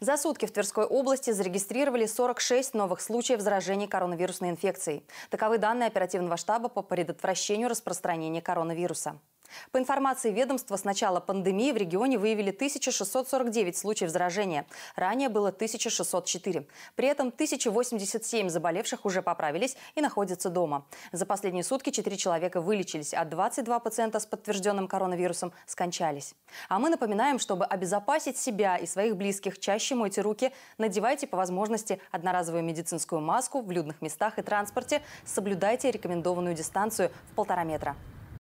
За сутки в Тверской области зарегистрировали 46 новых случаев заражения коронавирусной инфекцией. Таковы данные оперативного штаба по предотвращению распространения коронавируса. По информации ведомства, с начала пандемии в регионе выявили 1649 случаев заражения. Ранее было 1604. При этом 1087 заболевших уже поправились и находятся дома. За последние сутки 4 человека вылечились, а 22 пациента с подтвержденным коронавирусом скончались. А мы напоминаем, чтобы обезопасить себя и своих близких, чаще мойте руки, надевайте по возможности одноразовую медицинскую маску в людных местах и транспорте, соблюдайте рекомендованную дистанцию в полтора метра.